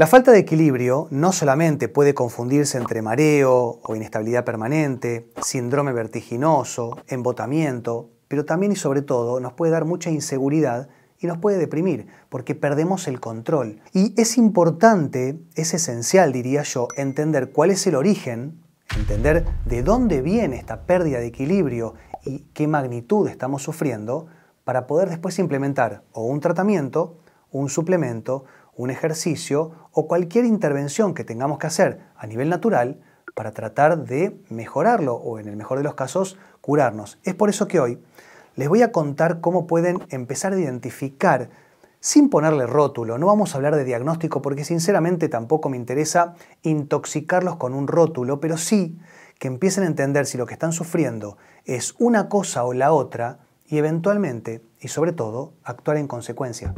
La falta de equilibrio no solamente puede confundirse entre mareo o inestabilidad permanente, síndrome vertiginoso, embotamiento, pero también y sobre todo nos puede dar mucha inseguridad y nos puede deprimir porque perdemos el control. Y es importante, es esencial diría yo, entender cuál es el origen, entender de dónde viene esta pérdida de equilibrio y qué magnitud estamos sufriendo para poder después implementar o un tratamiento, un suplemento, un ejercicio o cualquier intervención que tengamos que hacer a nivel natural para tratar de mejorarlo o en el mejor de los casos curarnos. Es por eso que hoy les voy a contar cómo pueden empezar a identificar sin ponerle rótulo, no vamos a hablar de diagnóstico porque sinceramente tampoco me interesa intoxicarlos con un rótulo, pero sí que empiecen a entender si lo que están sufriendo es una cosa o la otra y eventualmente, y sobre todo, actuar en consecuencia.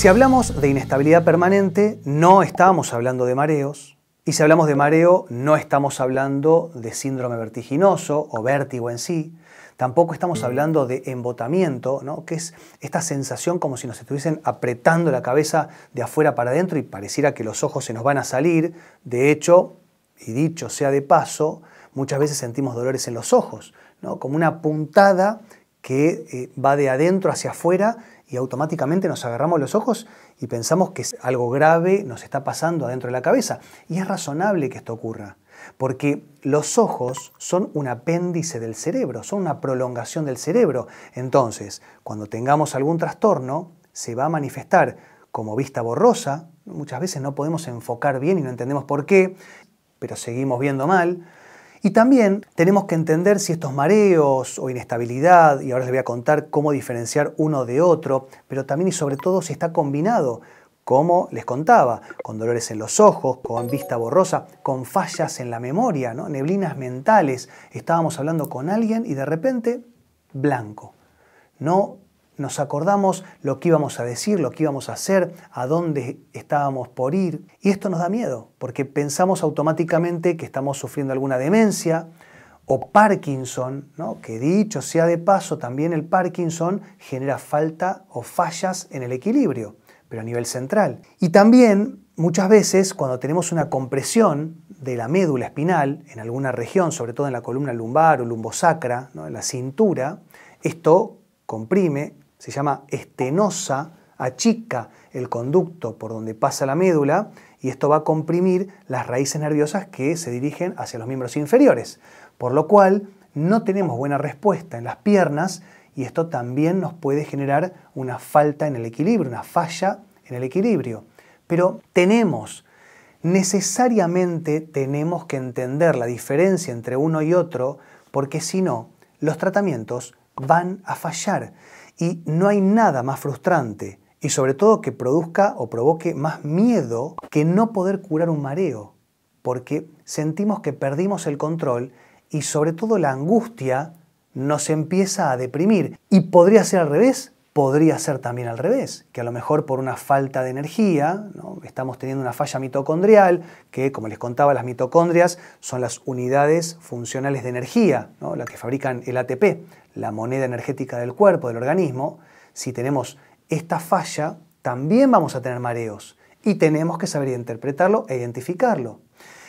Si hablamos de inestabilidad permanente, no estamos hablando de mareos. Y si hablamos de mareo, no estamos hablando de síndrome vertiginoso o vértigo en sí. Tampoco estamos mm. hablando de embotamiento, ¿no? que es esta sensación como si nos estuviesen apretando la cabeza de afuera para adentro y pareciera que los ojos se nos van a salir. De hecho, y dicho sea de paso, muchas veces sentimos dolores en los ojos, como una puntada que eh, va de adentro hacia afuera y automáticamente nos agarramos los ojos y pensamos que algo grave nos está pasando adentro de la cabeza. Y es razonable que esto ocurra, porque los ojos son un apéndice del cerebro, son una prolongación del cerebro. Entonces, cuando tengamos algún trastorno, se va a manifestar como vista borrosa, muchas veces no podemos enfocar bien y no entendemos por qué, pero seguimos viendo mal, y también tenemos que entender si estos mareos o inestabilidad, y ahora les voy a contar cómo diferenciar uno de otro, pero también y sobre todo si está combinado, como les contaba, con dolores en los ojos, con vista borrosa, con fallas en la memoria, ¿no? neblinas mentales. Estábamos hablando con alguien y de repente, blanco. No nos acordamos lo que íbamos a decir, lo que íbamos a hacer, a dónde estábamos por ir. Y esto nos da miedo, porque pensamos automáticamente que estamos sufriendo alguna demencia o Parkinson, que dicho sea de paso, también el Parkinson genera falta o fallas en el equilibrio, pero a nivel central. Y también muchas veces cuando tenemos una compresión de la médula espinal en alguna región, sobre todo en la columna lumbar o lumbosacra, en la cintura, esto comprime se llama estenosa, achica el conducto por donde pasa la médula y esto va a comprimir las raíces nerviosas que se dirigen hacia los miembros inferiores, por lo cual no tenemos buena respuesta en las piernas y esto también nos puede generar una falta en el equilibrio, una falla en el equilibrio. Pero tenemos, necesariamente tenemos que entender la diferencia entre uno y otro porque si no, los tratamientos van a fallar. Y no hay nada más frustrante y sobre todo que produzca o provoque más miedo que no poder curar un mareo, porque sentimos que perdimos el control y sobre todo la angustia nos empieza a deprimir. Y podría ser al revés, Podría ser también al revés, que a lo mejor por una falta de energía, estamos teniendo una falla mitocondrial, que como les contaba, las mitocondrias son las unidades funcionales de energía, la las que fabrican el ATP, la moneda energética del cuerpo, del organismo. Si tenemos esta falla, también vamos a tener mareos y tenemos que saber interpretarlo e identificarlo.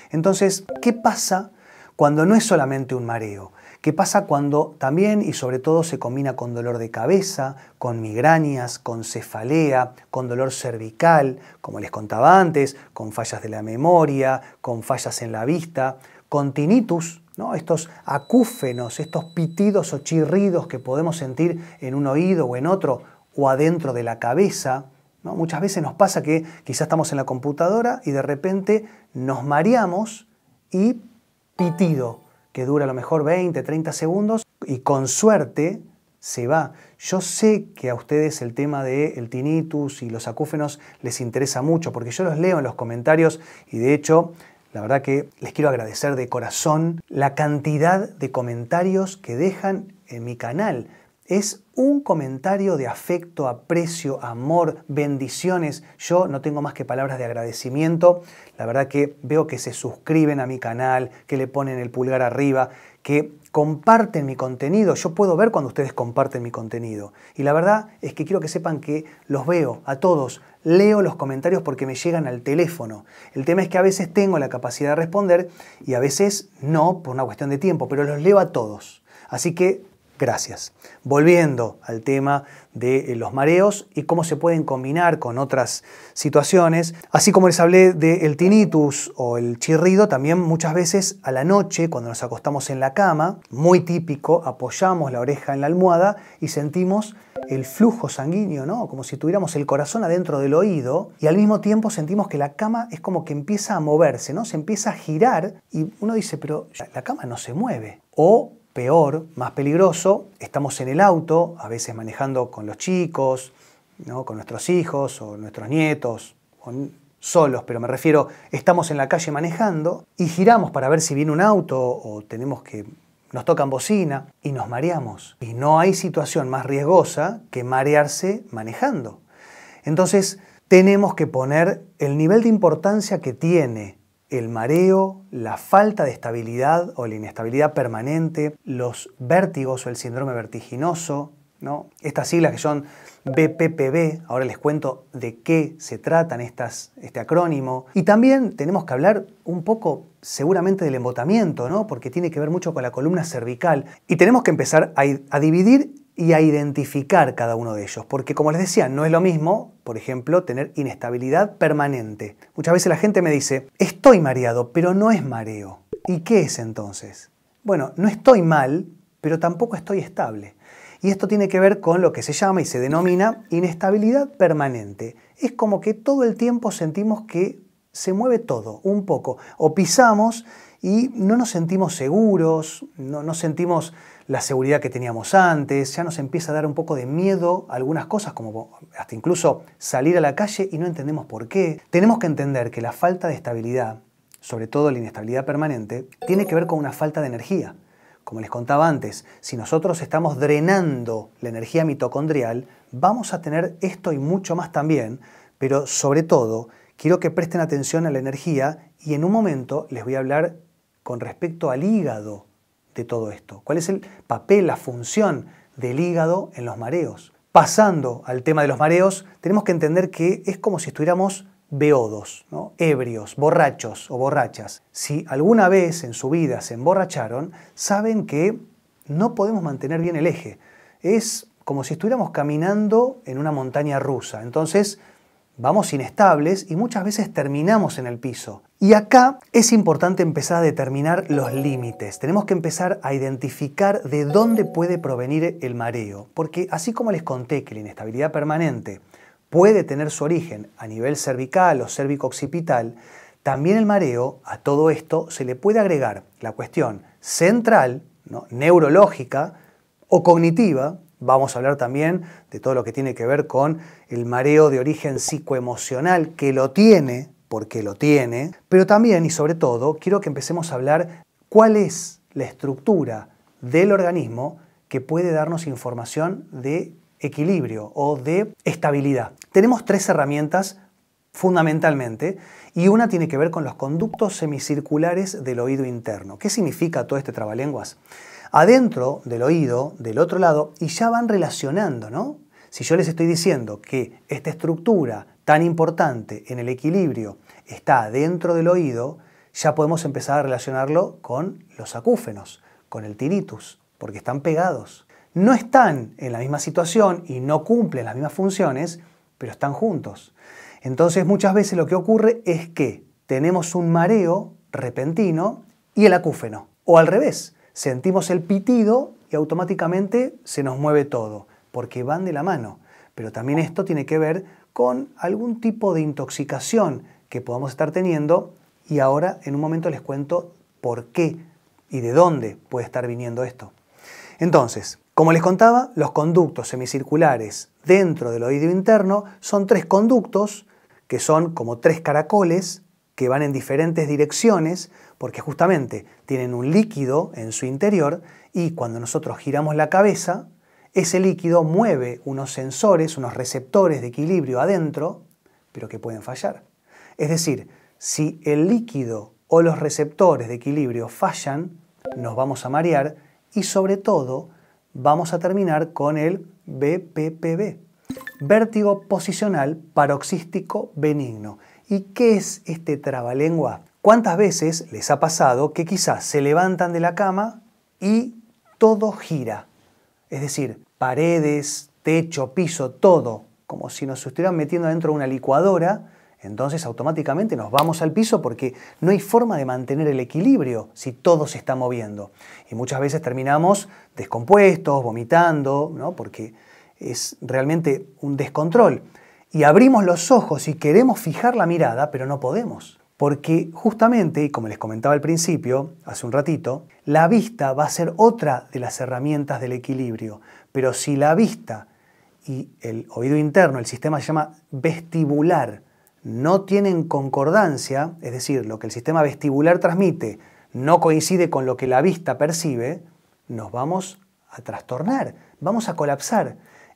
Entonces, ¿qué pasa cuando no es solamente un mareo? ¿Qué pasa cuando también y sobre todo se combina con dolor de cabeza, con migrañas, con cefalea, con dolor cervical, como les contaba antes, con fallas de la memoria, con fallas en la vista, con tinnitus, estos acúfenos, estos pitidos o chirridos que podemos sentir en un oído o en otro o adentro de la cabeza? Muchas veces nos pasa que quizás estamos en la computadora y de repente nos mareamos y pitido que dura a lo mejor 20, 30 segundos y con suerte se va. Yo sé que a ustedes el tema del el tinnitus y los acúfenos les interesa mucho, porque yo los leo en los comentarios y de hecho, la verdad que les quiero agradecer de corazón la cantidad de comentarios que dejan en mi canal es un comentario de afecto, aprecio, amor, bendiciones. Yo no tengo más que palabras de agradecimiento. La verdad que veo que se suscriben a mi canal, que le ponen el pulgar arriba, que comparten mi contenido. Yo puedo ver cuando ustedes comparten mi contenido. Y la verdad es que quiero que sepan que los veo a todos. Leo los comentarios porque me llegan al teléfono. El tema es que a veces tengo la capacidad de responder y a veces no por una cuestión de tiempo, pero los leo a todos. Así que gracias. Volviendo al tema de eh, los mareos y cómo se pueden combinar con otras situaciones, así como les hablé del tinnitus o el chirrido, también muchas veces a la noche, cuando nos acostamos en la cama, muy típico, apoyamos la oreja en la almohada y sentimos el flujo sanguíneo, ¿no? Como si tuviéramos el corazón adentro del oído y al mismo tiempo sentimos que la cama es como que empieza a moverse, ¿no? Se empieza a girar y uno dice, pero la cama no se mueve. O peor, más peligroso, estamos en el auto, a veces manejando con los chicos, ¿no? con nuestros hijos o nuestros nietos, o solos, pero me refiero, estamos en la calle manejando y giramos para ver si viene un auto o tenemos que nos tocan bocina y nos mareamos. Y no hay situación más riesgosa que marearse manejando. Entonces, tenemos que poner el nivel de importancia que tiene el mareo, la falta de estabilidad o la inestabilidad permanente, los vértigos o el síndrome vertiginoso, ¿no? Estas siglas que son BPPB, ahora les cuento de qué se tratan estas, este acrónimo. Y también tenemos que hablar un poco seguramente del embotamiento, ¿no? porque tiene que ver mucho con la columna cervical. Y tenemos que empezar a dividir y a identificar cada uno de ellos. Porque como les decía, no es lo mismo, por ejemplo, tener inestabilidad permanente. Muchas veces la gente me dice, estoy mareado, pero no es mareo. ¿Y qué es entonces? Bueno, no estoy mal, pero tampoco estoy estable. Y esto tiene que ver con lo que se llama y se denomina inestabilidad permanente. Es como que todo el tiempo sentimos que se mueve todo, un poco. O pisamos y no nos sentimos seguros, no, no sentimos la seguridad que teníamos antes, ya nos empieza a dar un poco de miedo algunas cosas, como hasta incluso salir a la calle y no entendemos por qué. Tenemos que entender que la falta de estabilidad, sobre todo la inestabilidad permanente, tiene que ver con una falta de energía. Como les contaba antes, si nosotros estamos drenando la energía mitocondrial, vamos a tener esto y mucho más también, pero sobre todo quiero que presten atención a la energía y en un momento les voy a hablar con respecto al hígado de todo esto? ¿Cuál es el papel, la función del hígado en los mareos? Pasando al tema de los mareos, tenemos que entender que es como si estuviéramos beodos, ebrios, borrachos o borrachas. Si alguna vez en su vida se emborracharon, saben que no podemos mantener bien el eje. Es como si estuviéramos caminando en una montaña rusa. Entonces, vamos inestables y muchas veces terminamos en el piso. Y acá es importante empezar a determinar los límites. Tenemos que empezar a identificar de dónde puede provenir el mareo, porque así como les conté que la inestabilidad permanente puede tener su origen a nivel cervical o cérvico-occipital, también el mareo a todo esto se le puede agregar la cuestión central, neurológica o cognitiva, Vamos a hablar también de todo lo que tiene que ver con el mareo de origen psicoemocional, que lo tiene, porque lo tiene, pero también y sobre todo quiero que empecemos a hablar cuál es la estructura del organismo que puede darnos información de equilibrio o de estabilidad. Tenemos tres herramientas fundamentalmente, y una tiene que ver con los conductos semicirculares del oído interno. ¿Qué significa todo este trabalenguas? adentro del oído, del otro lado, y ya van relacionando, ¿no? Si yo les estoy diciendo que esta estructura tan importante en el equilibrio está adentro del oído, ya podemos empezar a relacionarlo con los acúfenos, con el tinnitus, porque están pegados. No están en la misma situación y no cumplen las mismas funciones, pero están juntos. Entonces muchas veces lo que ocurre es que tenemos un mareo repentino y el acúfeno, o al revés, sentimos el pitido y automáticamente se nos mueve todo, porque van de la mano. Pero también esto tiene que ver con algún tipo de intoxicación que podamos estar teniendo y ahora en un momento les cuento por qué y de dónde puede estar viniendo esto. Entonces, como les contaba, los conductos semicirculares dentro del oído interno son tres conductos que son como tres caracoles que van en diferentes direcciones porque justamente tienen un líquido en su interior y cuando nosotros giramos la cabeza, ese líquido mueve unos sensores, unos receptores de equilibrio adentro, pero que pueden fallar. Es decir, si el líquido o los receptores de equilibrio fallan, nos vamos a marear y sobre todo vamos a terminar con el BPPB, vértigo posicional paroxístico benigno. ¿Y qué es este trabalengua? ¿Cuántas veces les ha pasado que quizás se levantan de la cama y todo gira? Es decir, paredes, techo, piso, todo, como si nos estuvieran metiendo dentro de una licuadora, entonces automáticamente nos vamos al piso porque no hay forma de mantener el equilibrio si todo se está moviendo. Y muchas veces terminamos descompuestos, vomitando, porque es realmente un descontrol. Y abrimos los ojos y queremos fijar la mirada, pero no podemos. Porque justamente, y como les comentaba al principio, hace un ratito, la vista va a ser otra de las herramientas del equilibrio. Pero si la vista y el oído interno, el sistema se llama vestibular, no tienen concordancia, es decir, lo que el sistema vestibular transmite no coincide con lo que la vista percibe, nos vamos a trastornar, vamos a colapsar.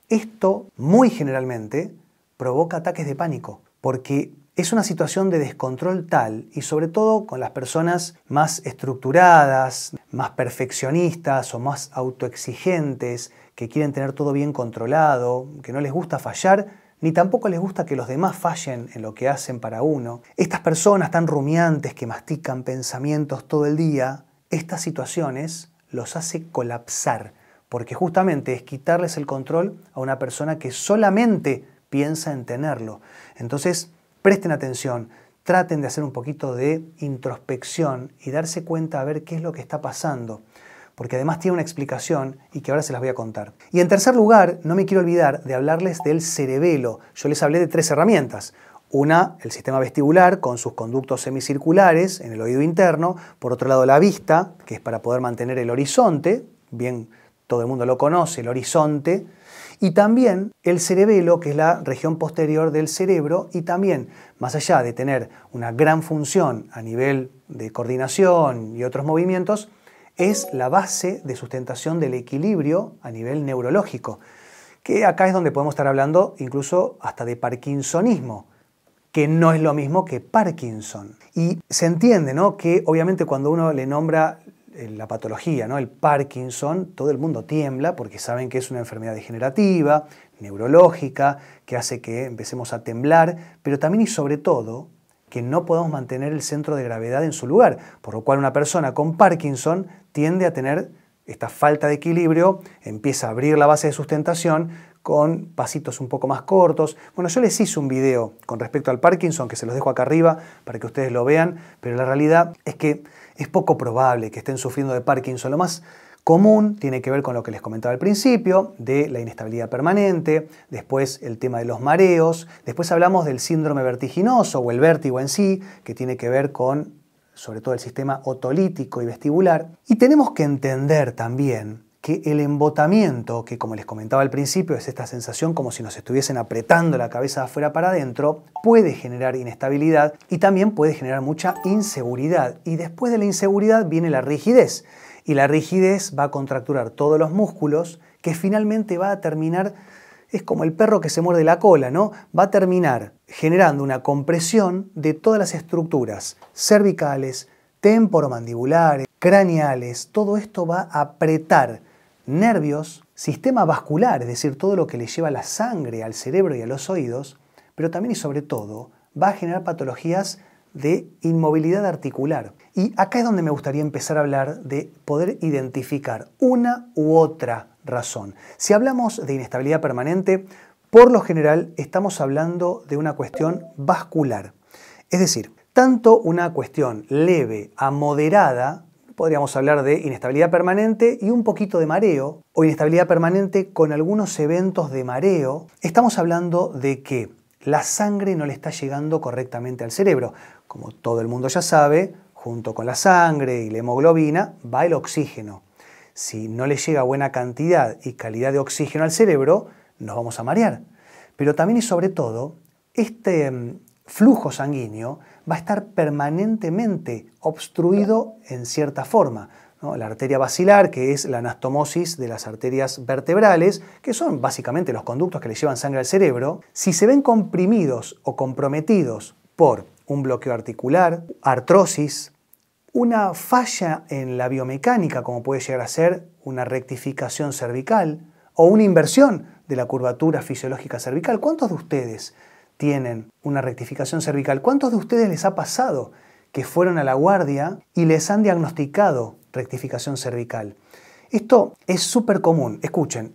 Esto muy generalmente provoca ataques de pánico, porque es una situación de descontrol tal, y sobre todo con las personas más estructuradas, más perfeccionistas o más autoexigentes, que quieren tener todo bien controlado, que no les gusta fallar, ni tampoco les gusta que los demás fallen en lo que hacen para uno. Estas personas tan rumiantes que mastican pensamientos todo el día, estas situaciones los hace colapsar, porque justamente es quitarles el control a una persona que solamente piensa en tenerlo. Entonces, Presten atención, traten de hacer un poquito de introspección y darse cuenta a ver qué es lo que está pasando, porque además tiene una explicación y que ahora se las voy a contar. Y en tercer lugar, no me quiero olvidar de hablarles del cerebelo. Yo les hablé de tres herramientas. Una, el sistema vestibular con sus conductos semicirculares en el oído interno. Por otro lado, la vista, que es para poder mantener el horizonte. Bien, todo el mundo lo conoce, el horizonte y también el cerebelo, que es la región posterior del cerebro, y también, más allá de tener una gran función a nivel de coordinación y otros movimientos, es la base de sustentación del equilibrio a nivel neurológico, que acá es donde podemos estar hablando incluso hasta de parkinsonismo, que no es lo mismo que Parkinson. Y se entiende, ¿no? Que obviamente cuando uno le nombra la patología, ¿no? el Parkinson, todo el mundo tiembla porque saben que es una enfermedad degenerativa, neurológica, que hace que empecemos a temblar, pero también y sobre todo que no podemos mantener el centro de gravedad en su lugar, por lo cual una persona con Parkinson tiende a tener esta falta de equilibrio, empieza a abrir la base de sustentación con pasitos un poco más cortos. Bueno, yo les hice un video con respecto al Parkinson, que se los dejo acá arriba para que ustedes lo vean, pero la realidad es que es poco probable que estén sufriendo de Parkinson. Lo más común tiene que ver con lo que les comentaba al principio, de la inestabilidad permanente, después el tema de los mareos, después hablamos del síndrome vertiginoso o el vértigo en sí, que tiene que ver con sobre todo el sistema otolítico y vestibular. Y tenemos que entender también que el embotamiento, que como les comentaba al principio, es esta sensación como si nos estuviesen apretando la cabeza de afuera para adentro, puede generar inestabilidad y también puede generar mucha inseguridad. Y después de la inseguridad viene la rigidez. Y la rigidez va a contracturar todos los músculos, que finalmente va a terminar, es como el perro que se muerde la cola, ¿no? Va a terminar generando una compresión de todas las estructuras cervicales, temporomandibulares, craneales, todo esto va a apretar nervios, sistema vascular, es decir, todo lo que le lleva la sangre al cerebro y a los oídos, pero también y sobre todo va a generar patologías de inmovilidad articular. Y acá es donde me gustaría empezar a hablar de poder identificar una u otra razón. Si hablamos de inestabilidad permanente, por lo general estamos hablando de una cuestión vascular. Es decir, tanto una cuestión leve a moderada podríamos hablar de inestabilidad permanente y un poquito de mareo, o inestabilidad permanente con algunos eventos de mareo, estamos hablando de que la sangre no le está llegando correctamente al cerebro. Como todo el mundo ya sabe, junto con la sangre y la hemoglobina va el oxígeno. Si no le llega buena cantidad y calidad de oxígeno al cerebro, nos vamos a marear. Pero también y sobre todo, este mm, flujo sanguíneo va a estar permanentemente obstruido en cierta forma. La arteria basilar, que es la anastomosis de las arterias vertebrales, que son básicamente los conductos que le llevan sangre al cerebro, si se ven comprimidos o comprometidos por un bloqueo articular, artrosis, una falla en la biomecánica, como puede llegar a ser una rectificación cervical, o una inversión de la curvatura fisiológica cervical. ¿Cuántos de ustedes tienen una rectificación cervical. ¿Cuántos de ustedes les ha pasado que fueron a la guardia y les han diagnosticado rectificación cervical? Esto es súper común. Escuchen,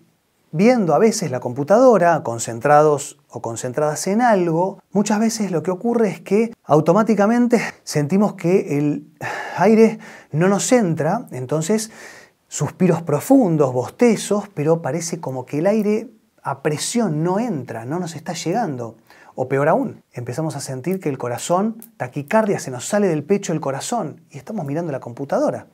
viendo a veces la computadora, concentrados o concentradas en algo, muchas veces lo que ocurre es que automáticamente sentimos que el aire no nos entra, entonces suspiros profundos, bostezos, pero parece como que el aire a presión no entra, no nos está llegando. O peor aún, empezamos a sentir que el corazón, taquicardia, se nos sale del pecho el corazón y estamos mirando la computadora.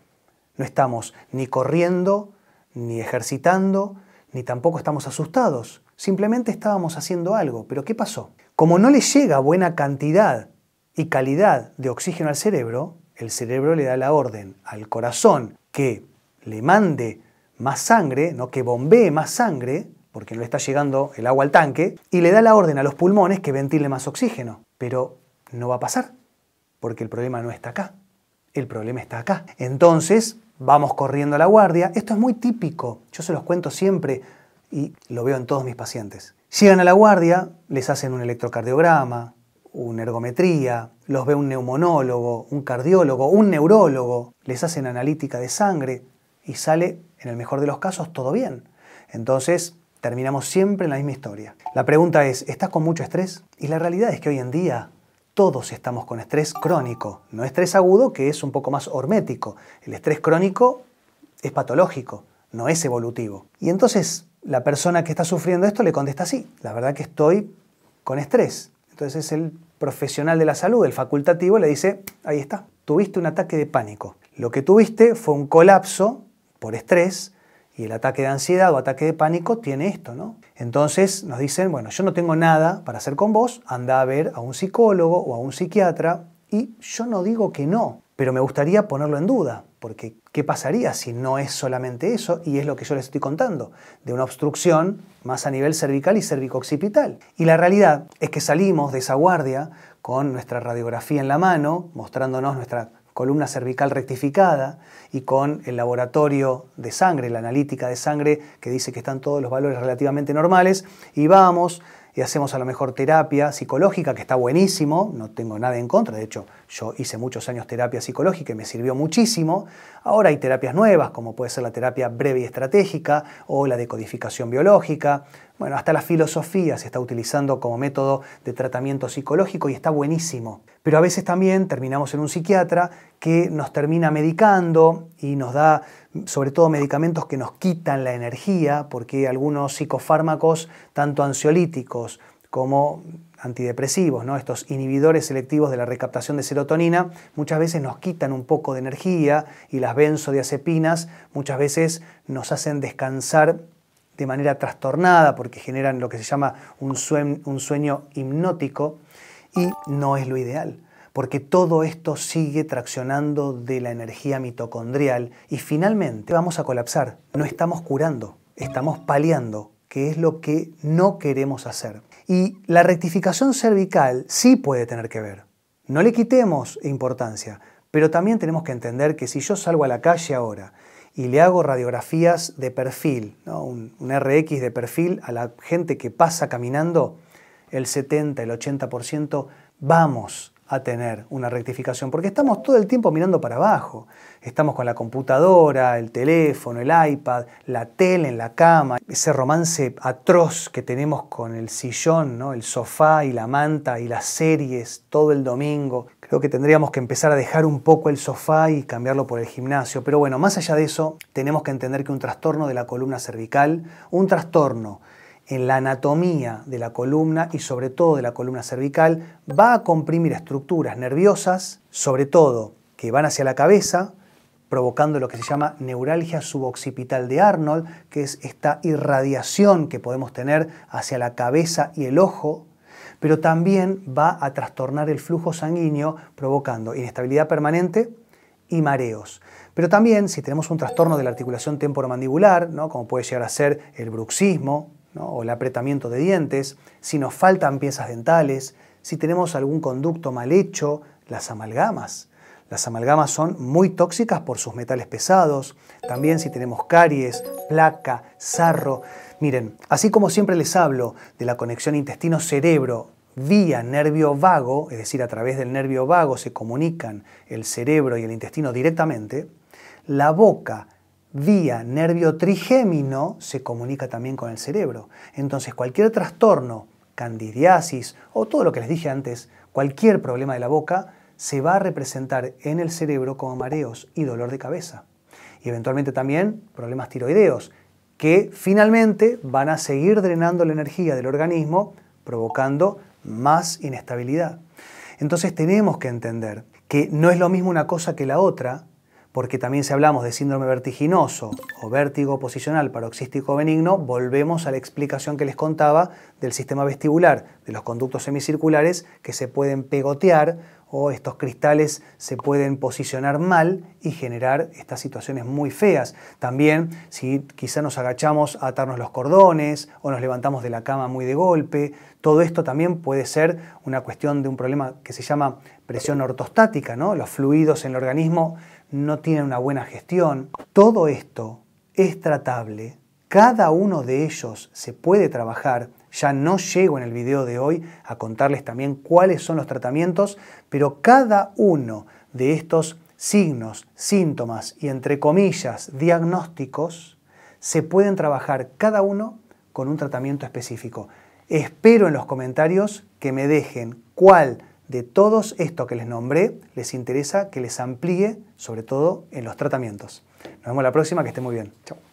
No estamos ni corriendo, ni ejercitando, ni tampoco estamos asustados. Simplemente estábamos haciendo algo. Pero ¿qué pasó? Como no le llega buena cantidad y calidad de oxígeno al cerebro, el cerebro le da la orden al corazón que le mande más sangre, no que bombee más sangre, porque no le está llegando el agua al tanque, y le da la orden a los pulmones que ventile más oxígeno. Pero no va a pasar, porque el problema no está acá, el problema está acá. Entonces, vamos corriendo a la guardia. Esto es muy típico, yo se los cuento siempre y lo veo en todos mis pacientes. Llegan a la guardia, les hacen un electrocardiograma, una ergometría, los ve un neumonólogo, un cardiólogo, un neurólogo, les hacen analítica de sangre y sale, en el mejor de los casos, todo bien. Entonces, terminamos siempre en la misma historia. La pregunta es, ¿estás con mucho estrés? Y la realidad es que hoy en día todos estamos con estrés crónico, no estrés agudo que es un poco más hormético. El estrés crónico es patológico, no es evolutivo. Y entonces la persona que está sufriendo esto le contesta sí, la verdad que estoy con estrés. Entonces el profesional de la salud, el facultativo, le dice, ahí está, tuviste un ataque de pánico. Lo que tuviste fue un colapso por estrés y el ataque de ansiedad o ataque de pánico tiene esto, ¿no? Entonces nos dicen, bueno, yo no tengo nada para hacer con vos, anda a ver a un psicólogo o a un psiquiatra y yo no digo que no, pero me gustaría ponerlo en duda, porque ¿qué pasaría si no es solamente eso? Y es lo que yo les estoy contando, de una obstrucción más a nivel cervical y cervico-occipital. Y la realidad es que salimos de esa guardia con nuestra radiografía en la mano, mostrándonos nuestra columna cervical rectificada y con el laboratorio de sangre, la analítica de sangre, que dice que están todos los valores relativamente normales, y vamos y hacemos a lo mejor terapia psicológica, que está buenísimo, no tengo nada en contra, de hecho yo hice muchos años terapia psicológica y me sirvió muchísimo. Ahora hay terapias nuevas, como puede ser la terapia breve y estratégica o la decodificación biológica. Bueno, hasta la filosofía se está utilizando como método de tratamiento psicológico y está buenísimo. Pero a veces también terminamos en un psiquiatra que nos termina medicando y nos da sobre todo medicamentos que nos quitan la energía, porque algunos psicofármacos, tanto ansiolíticos como antidepresivos, ¿no? estos inhibidores selectivos de la recaptación de serotonina, muchas veces nos quitan un poco de energía y las benzodiazepinas muchas veces nos hacen descansar de manera trastornada porque generan lo que se llama un un sueño hipnótico y no es lo ideal porque todo esto sigue traccionando de la energía mitocondrial y finalmente vamos a colapsar. No estamos curando, estamos paliando, que es lo que no queremos hacer. Y la rectificación cervical sí puede tener que ver. No le quitemos importancia, pero también tenemos que entender que si yo salgo a la calle ahora y le hago radiografías de perfil, un, un, RX de perfil a la gente que pasa caminando, el 70, el 80% vamos a tener una rectificación, porque estamos todo el tiempo mirando para abajo. Estamos con la computadora, el teléfono, el iPad, la tele en la cama, ese romance atroz que tenemos con el sillón, el sofá y la manta y las series todo el domingo. Creo que tendríamos que empezar a dejar un poco el sofá y cambiarlo por el gimnasio. Pero bueno, más allá de eso, tenemos que entender que un trastorno de la columna cervical, un trastorno en la anatomía de la columna y sobre todo de la columna cervical, va a comprimir estructuras nerviosas, sobre todo que van hacia la cabeza, provocando lo que se llama neuralgia suboccipital de Arnold, que es esta irradiación que podemos tener hacia la cabeza y el ojo, pero también va a trastornar el flujo sanguíneo, provocando inestabilidad permanente y mareos. Pero también si tenemos un trastorno de la articulación temporomandibular, ¿no? como puede llegar a ser el bruxismo, o el apretamiento de dientes, si nos faltan piezas dentales, si tenemos algún conducto mal hecho, las amalgamas. Las amalgamas son muy tóxicas por sus metales pesados, también si tenemos caries, placa, sarro. Miren, así como siempre les hablo de la conexión intestino-cerebro vía nervio vago, es decir, a través del nervio vago se comunican el cerebro y el intestino directamente, la boca vía nervio trigémino se comunica también con el cerebro. Entonces cualquier trastorno, candidiasis o todo lo que les dije antes, cualquier problema de la boca, se va a representar en el cerebro como mareos y dolor de cabeza. Y eventualmente también problemas tiroideos, que finalmente van a seguir drenando la energía del organismo, provocando más inestabilidad. Entonces tenemos que entender que no es lo mismo una cosa que la otra porque también si hablamos de síndrome vertiginoso o vértigo posicional paroxístico benigno, volvemos a la explicación que les contaba del sistema vestibular, de los conductos semicirculares que se pueden pegotear o estos cristales se pueden posicionar mal y generar estas situaciones muy feas. También si quizá nos agachamos a atarnos los cordones o nos levantamos de la cama muy de golpe, todo esto también puede ser una cuestión de un problema que se llama presión ortostática, ¿no? Los fluidos en el organismo no tienen una buena gestión. Todo esto es tratable, cada uno de ellos se puede trabajar ya no llego en el video de hoy a contarles también cuáles son los tratamientos, pero cada uno de estos signos, síntomas y entre comillas diagnósticos se pueden trabajar cada uno con un tratamiento específico. Espero en los comentarios que me dejen cuál de todos esto que les nombré les interesa que les amplíe, sobre todo en los tratamientos. Nos vemos la próxima, que esté muy bien. Chao.